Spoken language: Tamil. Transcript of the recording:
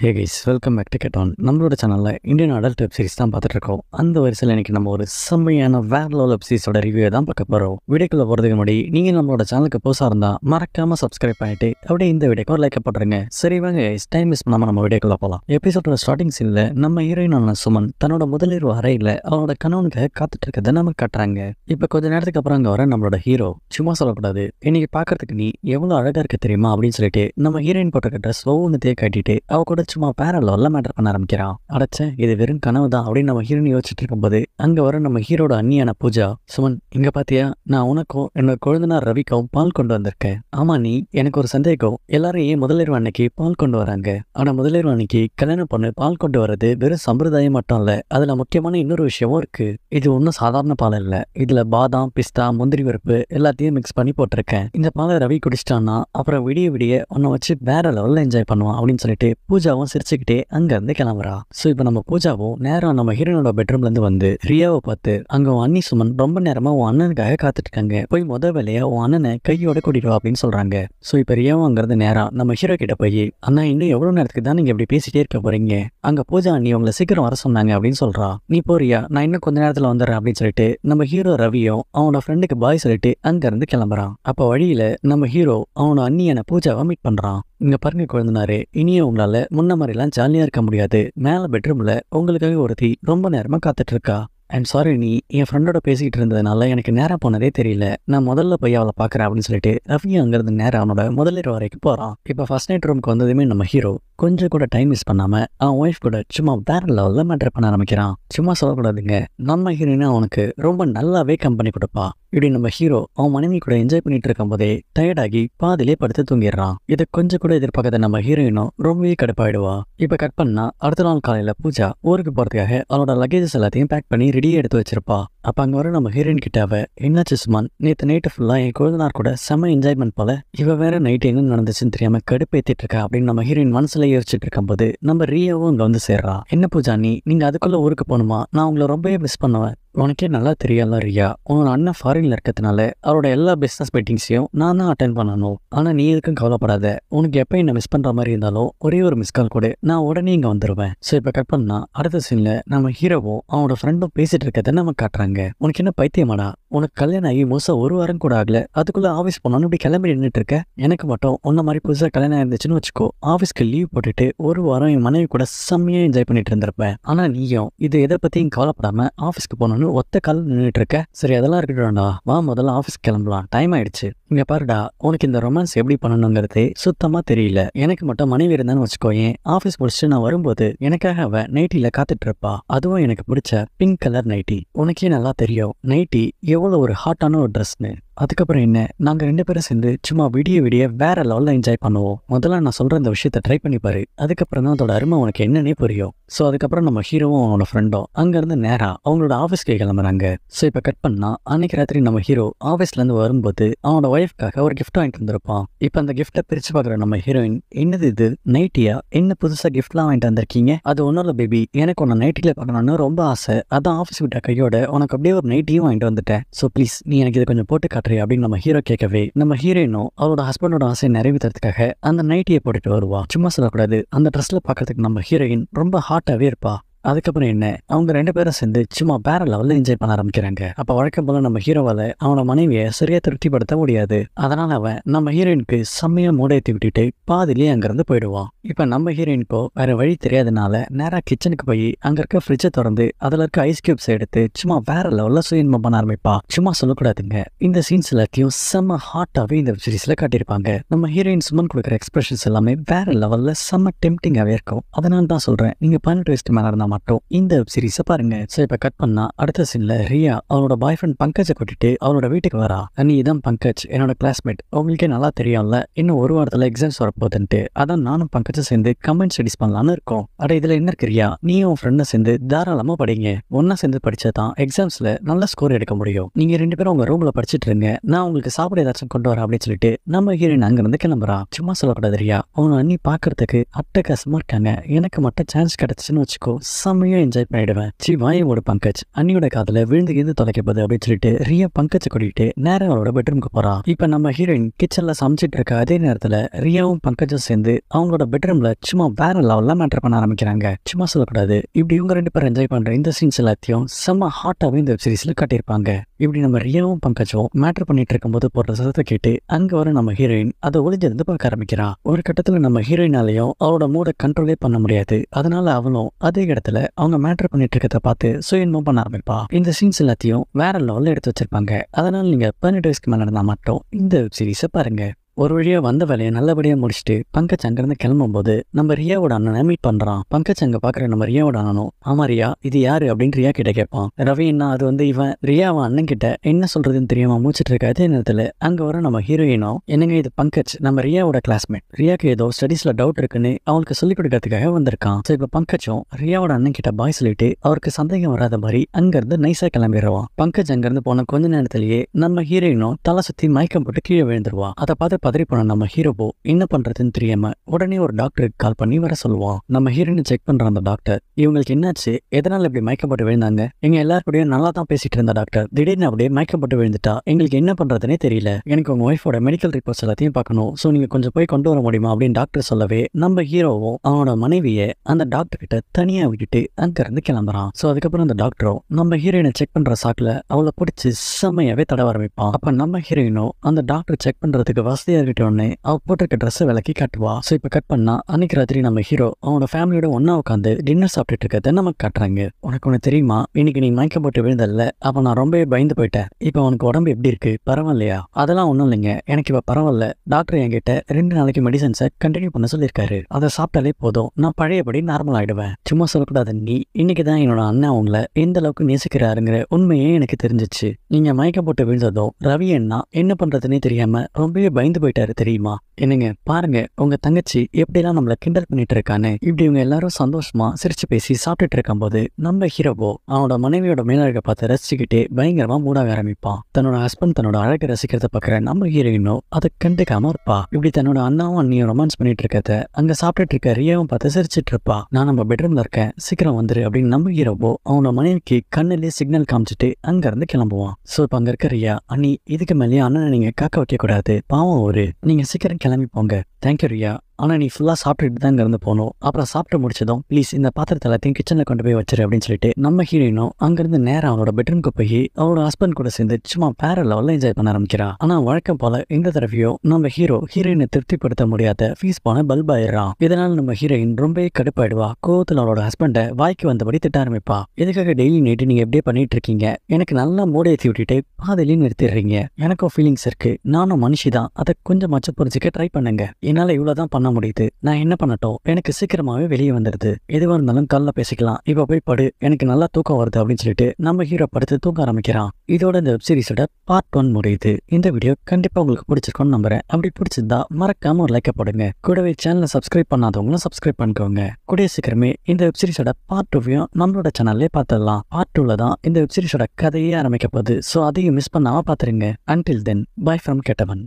hey guys welcome back to get on நம்மளோட சேனலில் இந்தியன் அடல்ட் வெப் சீரிஸ் தான் பார்த்துட்ருக்கோம் அந்த வரிசையில் இன்றைக்கி நம்ம ஒரு செம்மையான வேர் லெவல் வெப் சீரிஸோட ரிவ்யூ தான் பார்க்க போகிறோம் வீடியோக்குள்ளே போகிறதுக்கு முன்னாடி நீங்கள் நம்மளோட சேனலுக்கு புதுசாக இருந்தால் மறக்காமல் சப்ஸ்கிரைப் பண்ணிட்டு அப்படியே இந்த வீடியோக்கு ஒரு லைக் பண்ணுறேங்க சரி வாங்க டைம் மிஸ் பண்ணாமல் நம்ம வீடியோக்குள்ளே போகலாம் எபிசோடோட ஸ்டார்டிங் சீனில் நம்ம ஹீரோயினான சுமன் தன்னோட முதலீர்வு அறையில் அவனோட கணவனுக்கு காத்துட்டு இருக்கிறத நம்ம காட்டுறாங்க இப்போ கொஞ்ச நேரத்துக்கு அப்புறம் அங்கே வர நம்மளோட ஹீரோ சும்மா சொல்லக்கூடாது இன்னைக்கு பார்க்கறதுக்கு நீ எவ்வளோ அழகாக இருக்க தெரியுமா அப்படின்னு சொல்லிட்டு நம்ம ஹீரோயின் போட்டிருக்க ட்ரெஸ் ஒவ்வொன்றத்தையே கட்டிட்டு அவ கூட சும்மா பேரல் வல்ல மேட்டர் பண்ண ஆரம்பிக்கிறான் அடைச்சே இது வெறும் கனவு தான் அப்படின்னு நம்ம ஹீரோன்னு யோசிச்சுட்டு இருக்கும்போது அங்க வர நம்ம ஹீரோட அண்ணியான பூஜா சுமன் இங்க பாத்தியா நான் உனக்கும் என்னோட குழந்தைனார் ரவிக்கும் பால் கொண்டு வந்திருக்கேன் ஆமா நீ எனக்கு ஒரு சந்தேகம் எல்லாரும் ஏன் அன்னைக்கு பால் கொண்டு வராங்க ஆனா முதலிரவு அன்னைக்கு கல்யாணம் பண்ணு பால் கொண்டு வர்றது வெறும் சம்பிரதாயம் மட்டும் இல்ல அதுல முக்கியமான இன்னொரு விஷயமும் இருக்கு இது ஒன்றும் சாதாரண பால் இல்ல இதுல பாதாம் பிஸ்தா முந்திரி பருப்பு எல்லாத்தையும் மிக்ஸ் பண்ணி போட்டிருக்கேன் இந்த பாலை ரவி குடிச்சிட்டான்னா அப்புறம் விடிய விடிய உன்னை வச்சு வேற லெவலில் என்ஜாய் பண்ணுவான் அப்படின்னு சொல்லிட்டு பூஜா பூஜாவும் சிரிச்சுக்கிட்டே அங்கேருந்து கிளம்புறா ஸோ இப்போ நம்ம பூஜாவும் நேரம் நம்ம ஹீரோனோட பெட்ரூம்லேருந்து வந்து ரியாவை பார்த்து அங்கே உன் அண்ணி சுமன் ரொம்ப நேரமாக உன் அண்ணனுக்காக காத்துட்டு இருக்காங்க போய் முத வேலையாக உன் அண்ணனை கையோட கூட்டிட்டு வா அப்படின்னு சொல்கிறாங்க ஸோ இப்போ ரியாவும் அங்கேருந்து நேரம் நம்ம ஹீரோ கிட்ட போய் அண்ணா இன்னும் எவ்வளோ நேரத்துக்கு தான் நீங்கள் இப்படி பேசிட்டே இருக்க போகிறீங்க அங்கே பூஜா அண்ணி உங்களை சீக்கிரம் வர சொன்னாங்க அப்படின்னு சொல்கிறா நீ போறியா நான் இன்னும் கொஞ்ச நேரத்தில் வந்துடுறேன் அப்படின்னு சொல்லிட்டு நம்ம ஹீரோ ரவியும் அவனோட ஃப்ரெண்டுக்கு பாய் சொல்லிட்டு அங்கேருந்து கிளம்புறான் அப்போ வழியில் நம்ம ஹீரோ அவனோட அண்ணியான பூஜாவை மீட் பண்ணுறான் இங்கே பாருங்க குழந்தனாரு இனியே உங்களால் முன்ன மாதிரிலாம் ஜாலியாக இருக்க முடியாது மேலே பெட்ரூமில் உங்களுக்காக ஒருத்தி ரொம்ப நேரமாக காத்துட்ருக்கா அண்ட் சாரி நீ என் ஃப்ரெண்டோட பேசிக்கிட்டு இருந்ததுனால எனக்கு நேராக போனதே தெரியல நான் முதல்ல போய் அவளை பார்க்குறேன் அப்படின்னு சொல்லிட்டு ரஃபி அங்கேருந்து நேரம் அவனோட முதலீடு வரைக்கும் போகிறான் இப்போ ஃபஸ்ட் நைட் ரூமுக்கு வந்ததுமே நம்ம ஹீரோ கொஞ்சம் கூட டைம் மிஸ் பண்ணாமல் அவன் ஒய்ஃப் கூட சும்மா வேற லெவலில் மேட்டர் பண்ண ஆரம்பிக்கிறான் சும்மா சொல்லக்கூடாதுங்க நம்ம ஹீரோனா அவனுக்கு ரொம்ப நல்லாவே கம்பெனி கொடுப்பா இப்படி நம்ம ஹீரோ அவன் மனைவி கூட என்ஜாய் பண்ணிட்டு இருக்கும் போதே டயர்டாகி பாதிலே படுத்து தூங்கிடுறான் இதை கொஞ்சம் கூட எதிர்பார்க்காத நம்ம ஹீரோயினும் ரொம்பவே கடுப்பாயிடுவா இப்போ கட் பண்ணா அடுத்த நாள் காலையில் பூஜா ஊருக்கு போகிறதுக்காக அவனோட லக்கேஜஸ் எல்லாத்தையும் பேக் பண்ணி ரெடியாக எடுத்து வச்சிருப்பா அப்போ அங்கே வர நம்ம ஹீரோயின் கிட்ட அவ என்னாச்சு சுமான் நேற்று நைட்டு ஃபுல்லாக என் குழந்தைனார் கூட செம்ம என்ஜாய்மெண்ட் போல இவ வேற நைட் எங்கே நடந்துச்சுன்னு தெரியாம கடுப்பேத்திட்டு இருக்கா அப்படின்னு நம்ம ஹீரோயின் மனசுல யோசிச்சுட்டு இருக்கும்போது நம்ம ரியாவும் இங்கே வந்து சேர்றா என்ன பூஜா நீ நீங்கள் அதுக்குள்ளே ஊருக்கு போகணுமா நான் உங்களை ரொம்பவே மிஸ் பண்ணுவேன் உனக்கே நல்லா தெரியல ரியா உன் அண்ணன் ஃபாரின்ல இருக்கிறதுனால அவரோட எல்லா பிஸ்னஸ் மீட்டிங்ஸையும் நான் தான் அட்டன் பண்ணணும் ஆனால் நீ எதுக்கும் கவலைப்படாத உனக்கு எப்போ என்ன மிஸ் பண்ணுற மாதிரி இருந்தாலும் ஒரே ஒரு மிஸ் கால் கொடு நான் உடனே இங்கே வந்துடுவேன் ஸோ இப்போ கட் பண்ணா அடுத்த சீன்ல நம்ம ஹீரோவும் அவனோட ஃப்ரெண்டும் பேசி பேசிட்டு இருக்கதை நம்ம காட்டுறாங்க உனக்கு என்ன பைத்தியமானா உனக்கு கல்யாணம் ஆகி மோசம் ஒரு வாரம் கூட ஆகல அதுக்குள்ளே ஆஃபீஸ் போனாலும் இப்படி கிளம்பி நின்றுட்டு இருக்க எனக்கு மட்டும் உன்ன மாதிரி புதுசாக கல்யாணம் இருந்துச்சுன்னு வச்சுக்கோ ஆஃபீஸ்க்கு லீவ் போட்டுட்டு ஒரு வாரம் என் மனைவி கூட செம்மையாக என்ஜாய் பண்ணிட்டு இருந்திருப்பேன் ஆனால் நீயும் இது எதை பற்றியும் கவலைப்படாமல் ஆஃபீஸ்க்கு போனோன்னு ஒத்த கால் நின்றுட்டு இருக்க சரி அதெல்லாம் இருக்கட்டும்டா வா முதல்ல ஆஃபீஸ் கிளம்பலாம் டைம் ஆயிடுச்சு இங்கே பாருடா உனக்கு இந்த ரொமான்ஸ் எப்படி பண்ணணுங்கிறது சுத்தமாக தெரியல எனக்கு மட்டும் மனைவி இருந்தான்னு வச்சுக்கோயே ஆஃபீஸ் முடிச்சுட்டு நான் வரும்போது எனக்காக அவ நைட்டியில் காத்துட்டு இருப்பா அதுவும் எனக்கு பிடிச்ச பிங்க் கலர் நைட்டி உனக்கே நல்லா தெரியும் நைட்டி எவ்வளோ அவ்வளோ ஒரு ஹாட்டான ஒரு ட்ரெஸ்னு அதுக்கப்புறம் என்ன நாங்கள் ரெண்டு பேரும் சேர்ந்து சும்மா விடிய விடிய வேற லெவலில் என்ஜாய் பண்ணுவோம் முதல்ல நான் சொல்கிற அந்த விஷயத்தை ட்ரை பண்ணி பாரு அதுக்கப்புறம் தான் அதோட அருமை உனக்கு என்னன்னே புரியும் ஸோ அதுக்கப்புறம் நம்ம ஹீரோவும் அவனோட ஃப்ரெண்டும் அங்கேருந்து நேராக அவங்களோட ஆஃபீஸ்க்கு கிளம்புறாங்க ஸோ இப்போ கட் பண்ணால் அன்னைக்கு ராத்திரி நம்ம ஹீரோ ஆஃபீஸ்லேருந்து வரும்போது அவனோட ஒய்ஃப்காக ஒரு கிஃப்ட் வாங்கிட்டு வந்திருப்பான் இப்போ அந்த கிஃப்ட்டை பிரித்து பார்க்குற நம்ம ஹீரோயின் என்னது இது நைட்டியா என்ன புதுசாக கிஃப்ட்லாம் வாங்கிட்டு வந்திருக்கீங்க அது ஒன்றும் இல்லை பேபி எனக்கு உன்னை நைட்டியில் பார்க்கணும்னு ரொம்ப ஆசை அதான் ஆஃபீஸ் விட்ட கையோட உனக்கு அப்படியே ஒரு நைட்டியும் வாங்கிட்டு வந்துட்டேன் ஸோ ப்ளீஸ் நீ எனக்கு இதை கொஞ்சம் போட்டு காட்டுறே அப்படின்னு நம்ம ஹீரோ கேட்கவே நம்ம ஹீரோயினும் அவரோட ஹஸ்பண்டோட ஆசையை நிறைவேற்றுறதுக்காக அந்த நைட்டியை போட்டுட்டு வருவா சும்மா சொல்லக்கூடாது அந்த ட்ரெஸ்ல பாக்கிறதுக்கு நம்ம ஹீரோயின் ரொம்ப ஹாட்டாவே இருப்பா அதுக்கப்புறம் என்ன அவங்க ரெண்டு பேரும் சேர்ந்து சும்மா வேற லெவலில் என்ஜாய் பண்ண ஆரம்பிக்கிறாங்க அப்போ வழக்கம் போல நம்ம ஹீரோவால் அவனோட மனைவியை சரியாக திருப்திப்படுத்த முடியாது அதனால் அவன் நம்ம ஹீரோயினுக்கு செம்மையாக மூடையத்தி விட்டுட்டு பாதிலேயே அங்கேருந்து போயிடுவான் இப்போ நம்ம ஹீரோயினுக்கோ வேற வழி தெரியாதனால நேராக கிச்சனுக்கு போய் அங்கே இருக்க ஃப்ரிட்ஜை திறந்து அதில் இருக்க ஐஸ் கியூப்ஸ் எடுத்து சும்மா வேற லெவலில் சுயன்மம் பண்ண ஆரம்பிப்பா சும்மா சொல்லக்கூடாதுங்க இந்த சீன்ஸ் எல்லாத்தையும் செம்ம ஹாட்டாவே இந்த சீரீஸ்ல காட்டியிருப்பாங்க நம்ம ஹீரோயின் சுமன் கொடுக்குற எக்ஸ்பிரஷன்ஸ் எல்லாமே வேற லெவலில் செம்ம டெம்டிங்காவே இருக்கும் அதனால தான் சொல்கிறேன் நீங்கள் பதினெட்டு வயசு மேல இருந்தா மாட்டோம் இந்த வெப் பாருங்க சோ இப்ப கட் பண்ணா அடுத்த சீன்ல ரியா அவனோட பாய் ஃப்ரெண்ட் பங்கஜை கூட்டிட்டு அவனோட வீட்டுக்கு வரா நீ இதான் பங்கஜ் என்னோட கிளாஸ்மேட் உங்களுக்கே நல்லா தெரியும்ல இன்னும் ஒரு வாரத்துல எக்ஸாம்ஸ் வரப்போதுன்ட்டு அதான் நானும் பங்கஜும் சேர்ந்து கமெண்ட் ஸ்டடிஸ் பண்ணலாம்னு இருக்கோம் அட இதுல என்ன இருக்கு ரியா நீ உன் ஃப்ரெண்டை சேர்ந்து தாராளமா படிங்க ஒன்னா சேர்ந்து படிச்சா தான் நல்ல ஸ்கோர் எடுக்க முடியும் நீங்க ரெண்டு பேரும் உங்க ரூம்ல படிச்சுட்டு இருங்க நான் உங்களுக்கு சாப்பிட ஏதாச்சும் கொண்டு வர அப்படின்னு சொல்லிட்டு நம்ம ஹீரோயின் இருந்து கிளம்புறா சும்மா சொல்லக்கூடாது ரியா அவனை அண்ணி பாக்குறதுக்கு அட்டகாசமா இருக்காங்க எனக்கு மட்டும் சான்ஸ் கிடைச்சுன்னு வச்சுக்கோ செம்மையாக என்ஜாய் பண்ணிடுவேன் சிவாயோட பங்கஜ் அண்ணியோட காதில் விழுந்து கிந்து தொலைக்கப்போது அப்படின்னு சொல்லிட்டு ரியா பங்கஜை கூட்டிகிட்டு நேரம் அவரோட பெட்ரூம்க்கு போகிறான் இப்போ நம்ம ஹீரோயின் கிச்சனில் சமைச்சிட்டு இருக்க அதே நேரத்தில் ரியாவும் பங்கஜும் சேர்ந்து அவங்களோட பெட்ரூமில் சும்மா வேற லெவலில் மேட்டர் பண்ண ஆரம்பிக்கிறாங்க சும்மா சொல்லக்கூடாது இப்படி இவங்க ரெண்டு பேரும் என்ஜாய் பண்ணுற இந்த சீன்ஸ் எல்லாத்தையும் செம்ம ஹாட்டாகவே இந்த வெப் சீரிஸில் காட்டியிருப்பாங்க இப்படி நம்ம ரியாவும் பங்கஜும் மேட்டர் பண்ணிட்டு இருக்கும்போது போடுற சதத்தை கேட்டு அங்க வர நம்ம ஹீரோயின் அதை ஒளிஞ்சிருந்து பார்க்க ஆரம்பிக்கிறான் ஒரு கட்டத்துல நம்ம ஹீரோயினாலையும் அவளோட மூட கண்ட்ரோலே பண்ண முடியாது அதனால அவளும் அதே இடத்துல அவங்க மேட்டர் பண்ணிட்டு இருக்கத பார்த்து சுயன்மம் பண்ண ஆரம்பிப்பா இந்த சீன்ஸ் எல்லாத்தையும் வேற லெவலில் எடுத்து வச்சிருப்பாங்க அதனால நீங்க பதினெட்டு வயசுக்கு மேல நடந்தா மட்டும் இந்த வெப் சீரிஸை பாருங்க ஒரு வழியாக வந்த வேலையை நல்லபடியாக முடிச்சுட்டு பங்கஜ் அங்கேருந்து கிளம்பும்போது நம்ம ரியாவோட அண்ணனை மீட் பண்ணுறான் பங்கஜ் அங்கே பார்க்குற நம்ம ரியாவோட அண்ணனும் ஆமாம் ரியா இது யார் அப்படின்னு ரியா கிட்ட கேட்பான் ரவின்னா அது வந்து இவன் ரியாவை அண்ணன் கிட்ட என்ன சொல்கிறதுன்னு தெரியாமல் மூச்சிட்டு இருக்க அதே நேரத்தில் அங்கே வர நம்ம ஹீரோயினும் என்னங்க இது பங்கஜ் நம்ம ரியாவோட கிளாஸ்மேட் ரியாக்கு ஏதோ ஸ்டடீஸில் டவுட் இருக்குன்னு அவளுக்கு சொல்லிக் கொடுக்கறதுக்காக வந்திருக்கான் ஸோ இப்போ பங்கஜும் ரியாவோட அண்ணன் கிட்ட பாய் சொல்லிட்டு அவருக்கு சந்தேகம் வராத மாதிரி அங்கேருந்து நைஸாக கிளம்பிடுவான் பங்கஜ் அங்கேருந்து போன கொஞ்ச நேரத்திலேயே நம்ம ஹீரோயினும் தலை சுற்றி மயக்கம் போட்டு கீழே விழுந்துருவான் அதை பார்த்து பதறி போன நம்ம ஹீரோவோ என்ன பண்றதுன்னு தெரியாம உடனே ஒரு டாக்டருக்கு கால் பண்ணி வர சொல்லுவான் நம்ம ஹீரோயின் செக் பண்ற அந்த டாக்டர் இவங்களுக்கு என்னாச்சு எதனால இப்படி மயக்கப்பட்டு விழுந்தாங்க எங்க எல்லாருக்கூடயும் நல்லா தான் பேசிட்டு இருந்த டாக்டர் திடீர்னு அப்படியே மயக்கப்பட்டு விழுந்துட்டா எங்களுக்கு என்ன பண்றதுனே தெரியல எனக்கு உங்க ஒய்ஃபோட மெடிக்கல் ரிப்போர்ட்ஸ் எல்லாத்தையும் பார்க்கணும் ஸோ நீங்க கொஞ்சம் போய் கொண்டு வர முடியுமா அப்படின்னு டாக்டர் சொல்லவே நம்ம ஹீரோவும் அவனோட மனைவியை அந்த டாக்டர் கிட்ட தனியா விட்டுட்டு அங்க இருந்து கிளம்புறான் ஸோ அதுக்கப்புறம் அந்த டாக்டரும் நம்ம ஹீரோயினை செக் பண்ற சாக்குல அவளை பிடிச்சி செம்மையாவே தடவ ஆரம்பிப்பான் அப்ப நம்ம ஹீரோயினும் அந்த டாக்டர் செக் பண்றதுக்கு வசதியா இருக்கிட்ட உடனே அவ போட்டிருக்க ட்ரெஸ்ஸை விளக்கி கட்டுவா ஸோ இப்போ கட் பண்ணா அன்னைக்கு ராத்திரி நம்ம ஹீரோ அவனோட ஃபேமிலியோட ஒன்னா உட்காந்து டின்னர் சாப்பிட்டுட்டு இருக்கதை நமக்கு காட்டுறாங்க உனக்கு ஒன்று தெரியுமா இன்னைக்கு நீ மயக்கம் போட்டு விழுந்தல்ல அப்போ நான் ரொம்பவே பயந்து போயிட்டேன் இப்போ உனக்கு உடம்பு எப்படி இருக்கு பரவாயில்லையா அதெல்லாம் ஒன்றும் இல்லைங்க எனக்கு இப்போ பரவாயில்ல டாக்டர் என்கிட்ட ரெண்டு நாளைக்கு மெடிசன்ஸை கண்டினியூ பண்ண சொல்லியிருக்காரு அதை சாப்பிட்டாலே போதும் நான் பழையபடி நார்மல் ஆகிடுவேன் சும்மா சொல்லக்கூடாது நீ இன்னைக்கு தான் என்னோட அண்ணா உங்களை எந்த அளவுக்கு நேசிக்கிறாருங்கிற உண்மையே எனக்கு தெரிஞ்சிச்சு நீங்கள் மயக்கம் போட்டு விழுந்ததும் ரவி அண்ணா என்ன பண்றதுன்னே தெரியாம ரொம்பவே பயந்து போயிட்டாரு தெரியுமா என்னங்க பாருங்க உங்க தங்கச்சி எப்படிலாம் நம்மளை கிண்டல் பண்ணிட்டு இருக்கான்னு இப்படி இவங்க எல்லாரும் சந்தோஷமா சிரிச்சு பேசி சாப்பிட்டுட்டு இருக்கும் போது நம்ம ஹீரோவோ அவனோட மனைவியோட மேலாக பார்த்து ரசிச்சுக்கிட்டே பயங்கரமா மூடாக ஆரம்பிப்பான் தன்னோட ஹஸ்பண்ட் தன்னோட அழகை ரசிக்கிறத பாக்குற நம்ம ஹீரோயினோ அதை கண்டுக்காம இருப்பா இப்படி தன்னோட அண்ணாவும் அண்ணியும் ரொமான்ஸ் பண்ணிட்டு இருக்கிறத அங்க சாப்பிட்டுட்டு இருக்க ரியாவும் பார்த்து சிரிச்சிட்டு இருப்பா நான் நம்ம பெட்ரூம்ல இருக்கேன் சீக்கிரம் வந்துரு அப்படின்னு நம்ம ஹீரோவோ அவனோட மனைவிக்கு கண்ணிலே சிக்னல் காமிச்சிட்டு அங்க இருந்து கிளம்புவான் சோ இப்ப அங்க இருக்க ரியா அண்ணி இதுக்கு மேலேயே அண்ணனை நீங்க காக்க வைக்க கூடாது பாவம் ஒரு நீங்க சீக்கிரம் கிளம்பி போங்க தேங்க்யூ ரியா ஆனால் நீ ஃபுல்லாக சாப்பிட்டுட்டு தான் இங்கேருந்து போனோம் அப்புறம் சாப்பிட்டு முடிச்சதும் ப்ளீஸ் இந்த பாத்திரத்தை எல்லாத்தையும் கிச்சனில் கொண்டு போய் வச்சிரு அப்படின்னு சொல்லிட்டு நம்ம ஹீரோயினும் அங்கேருந்து நேரம் அவனோட பெட்ரூம்க்கு போய் அவரோட ஹஸ்பண்ட் கூட சேர்ந்து சும்மா பேர லெவலில் என்ஜாய் பண்ண ஆரம்பிக்கிறான் ஆனால் வழக்கம் போல இந்த தடவையோ நம்ம ஹீரோ ஹீரோயினை திருப்திப்படுத்த முடியாத ஃபீஸ் போன பல்ப் ஆயிடுறான் இதனால் நம்ம ஹீரோயின் ரொம்பவே கடுப்பாயிடுவா கோவத்தில் அவளோட ஹஸ்பண்டை வாய்க்கு வந்தபடி திட்ட ஆரம்பிப்பா எதுக்காக டெய்லி நைட்டு நீங்கள் எப்படியே பண்ணிட்டு இருக்கீங்க எனக்கு நல்லா மூடை ஏற்றி விட்டுட்டு பாதையிலையும் நிறுத்திடுறீங்க எனக்கும் ஃபீலிங்ஸ் இருக்கு நானும் மனுஷி தான் அதை கொஞ்சம் மச்ச புரிஞ்சுக்க ட்ரை பண்ணுங்க என்னால் இவ்வளோதான் பண்ண பண்ண முடியுது நான் என்ன பண்ணட்டும் எனக்கு சீக்கிரமாவே வெளியே வந்துடுது எதுவாக இருந்தாலும் கல்ல பேசிக்கலாம் இப்போ போய் படு எனக்கு நல்லா தூக்கம் வருது அப்படின்னு சொல்லிட்டு நம்ம ஹீரோ படுத்து தூங்க ஆரம்பிக்கிறான் இதோட இந்த வெப்சீரிஸோட பார்ட் ஒன் முடியுது இந்த வீடியோ கண்டிப்பா உங்களுக்கு பிடிச்சிருக்கும்னு நம்புறேன் அப்படி பிடிச்சிருந்தா மறக்காம ஒரு லைக்கை போடுங்க கூடவே சேனலை சப்ஸ்கிரைப் பண்ணாதவங்களும் சப்ஸ்கிரைப் பண்ணிக்கோங்க கூடிய சீக்கிரமே இந்த வெப்சீரிஸோட பார்ட் டூவையும் நம்மளோட சேனல்லே பார்த்துடலாம் பார்ட் டூல தான் இந்த வெப்சீரிஸோட கதையே போகுது ஸோ அதையும் மிஸ் பண்ணாமல் பாத்துருங்க அன்டில் தென் பை ஃப்ரம் கெட்டவன்